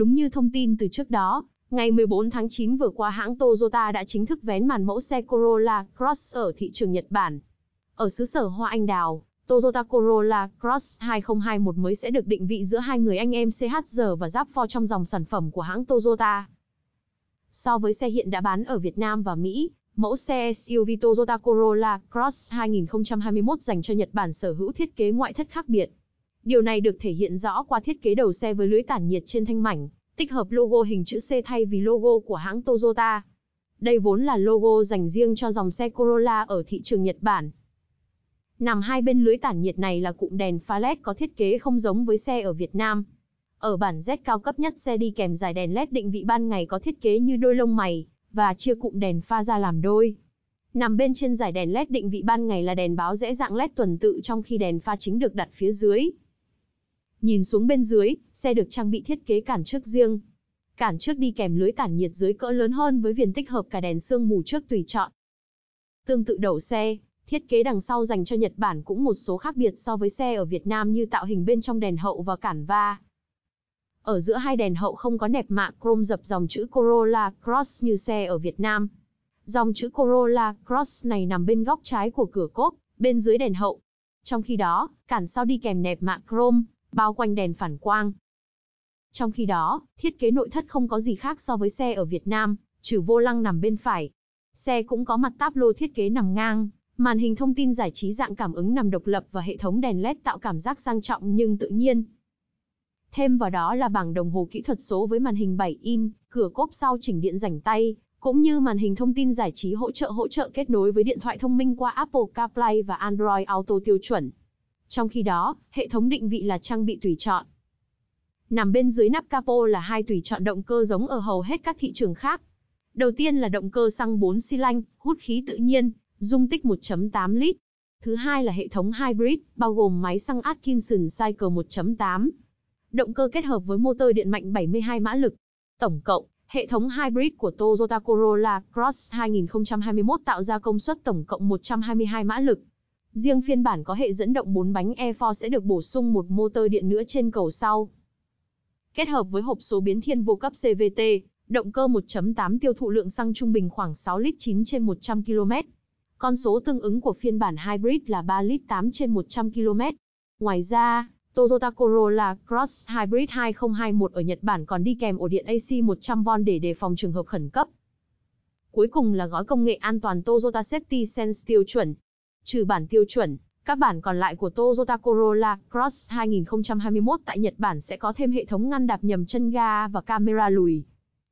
Đúng như thông tin từ trước đó, ngày 14 tháng 9 vừa qua hãng Toyota đã chính thức vén màn mẫu xe Corolla Cross ở thị trường Nhật Bản. Ở xứ sở Hoa Anh Đào, Toyota Corolla Cross 2021 mới sẽ được định vị giữa hai người anh em CHR và Giáp4 trong dòng sản phẩm của hãng Toyota. So với xe hiện đã bán ở Việt Nam và Mỹ, mẫu xe SUV Toyota Corolla Cross 2021 dành cho Nhật Bản sở hữu thiết kế ngoại thất khác biệt. Điều này được thể hiện rõ qua thiết kế đầu xe với lưới tản nhiệt trên thanh mảnh, tích hợp logo hình chữ C thay vì logo của hãng Toyota. Đây vốn là logo dành riêng cho dòng xe Corolla ở thị trường Nhật Bản. Nằm hai bên lưới tản nhiệt này là cụm đèn pha LED có thiết kế không giống với xe ở Việt Nam. Ở bản Z cao cấp nhất xe đi kèm dải đèn LED định vị ban ngày có thiết kế như đôi lông mày và chia cụm đèn pha ra làm đôi. Nằm bên trên dải đèn LED định vị ban ngày là đèn báo rẽ dạng LED tuần tự trong khi đèn pha chính được đặt phía dưới. Nhìn xuống bên dưới, xe được trang bị thiết kế cản trước riêng. Cản trước đi kèm lưới tản nhiệt dưới cỡ lớn hơn với viền tích hợp cả đèn sương mù trước tùy chọn. Tương tự đầu xe, thiết kế đằng sau dành cho Nhật Bản cũng một số khác biệt so với xe ở Việt Nam như tạo hình bên trong đèn hậu và cản va. Ở giữa hai đèn hậu không có nẹp mạ chrome dập dòng chữ Corolla Cross như xe ở Việt Nam. Dòng chữ Corolla Cross này nằm bên góc trái của cửa cốp, bên dưới đèn hậu. Trong khi đó, cản sau đi kèm nẹp mạ chrome, bao quanh đèn phản quang. Trong khi đó, thiết kế nội thất không có gì khác so với xe ở Việt Nam, trừ vô lăng nằm bên phải. Xe cũng có mặt táp lô thiết kế nằm ngang, màn hình thông tin giải trí dạng cảm ứng nằm độc lập và hệ thống đèn LED tạo cảm giác sang trọng nhưng tự nhiên. Thêm vào đó là bảng đồng hồ kỹ thuật số với màn hình 7 in, cửa cốp sau chỉnh điện rảnh tay, cũng như màn hình thông tin giải trí hỗ trợ hỗ trợ kết nối với điện thoại thông minh qua Apple CarPlay và Android Auto tiêu chuẩn. Trong khi đó, hệ thống định vị là trang bị tùy chọn. Nằm bên dưới nắp capo là hai tùy chọn động cơ giống ở hầu hết các thị trường khác. Đầu tiên là động cơ xăng 4 xi lanh, hút khí tự nhiên, dung tích 1.8 lít. Thứ hai là hệ thống hybrid, bao gồm máy xăng Atkinson Cycle 1.8. Động cơ kết hợp với motor điện mạnh 72 mã lực. Tổng cộng, hệ thống hybrid của Toyota Corolla Cross 2021 tạo ra công suất tổng cộng 122 mã lực, Riêng phiên bản có hệ dẫn động 4 bánh E4 sẽ được bổ sung một motor điện nữa trên cầu sau. Kết hợp với hộp số biến thiên vô cấp CVT, động cơ 1.8 tiêu thụ lượng xăng trung bình khoảng 6 lít 9 trên 100 km. Con số tương ứng của phiên bản hybrid là 3 lít 8 trên 100 km. Ngoài ra, Toyota Corolla Cross Hybrid 2021 ở Nhật Bản còn đi kèm ổ điện AC 100V để đề phòng trường hợp khẩn cấp. Cuối cùng là gói công nghệ an toàn Toyota Safety Sense tiêu chuẩn trừ bản tiêu chuẩn, các bản còn lại của Toyota Corolla Cross 2021 tại Nhật Bản sẽ có thêm hệ thống ngăn đạp nhầm chân ga và camera lùi.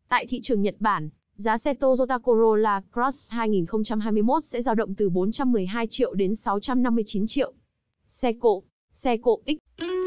Tại thị trường Nhật Bản, giá xe Toyota Corolla Cross 2021 sẽ dao động từ 412 triệu đến 659 triệu. Xe cộ, xe cộ X.